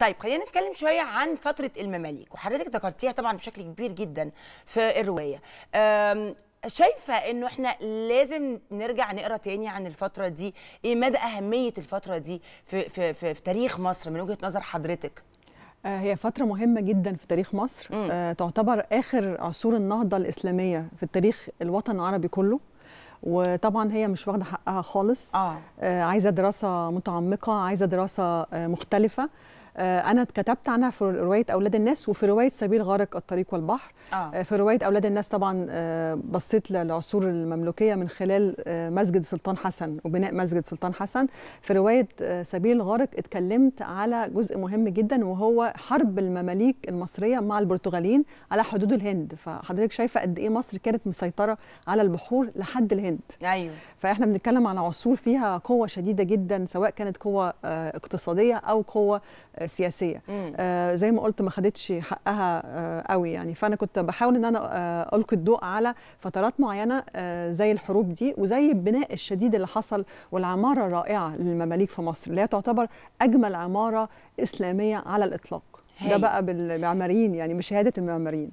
طيب خلينا نتكلم شويه عن فتره المماليك وحضرتك ذكرتيها طبعا بشكل كبير جدا في الروايه شايفه انه احنا لازم نرجع نقرا تاني عن الفتره دي ايه مدى اهميه الفتره دي في في في, في تاريخ مصر من وجهه نظر حضرتك آه، هي فترة مهمة جدا في تاريخ مصر آه، تعتبر آخر عصور النهضة الإسلامية في التاريخ الوطن العربي كله وطبعا هي مش واخده حقها خالص آه. آه عايزه دراسه متعمقه عايزه دراسه آه مختلفه آه، انا كتبت عنها في روايه اولاد الناس وفي روايه سبيل غارق الطريق والبحر آه. آه، في روايه اولاد الناس طبعا آه، بصيت للعصور المملوكيه من خلال مسجد سلطان حسن وبناء مسجد سلطان حسن في روايه سبيل غارق اتكلمت على جزء مهم جدا وهو حرب المماليك المصريه مع البرتغاليين على حدود الهند فحضرتك شايفه قد ايه مصر كانت مسيطره على البحور لحد الهند ايوه فاحنا بنتكلم على عصور فيها قوه شديده جدا سواء كانت قوه اقتصاديه او قوه سياسيه آه، زي ما قلت ما خدتش حقها آه، قوي يعني فانا كنت بحاول ان انا آه، القي الضوء على فترات معينه زي الحروب دي وزي البناء الشديد اللي حصل والعماره الرائعه للمماليك في مصر اللي هي تعتبر اجمل عماره اسلاميه على الاطلاق هي. ده بقى بالمعماريين يعني بشهاده المعماريين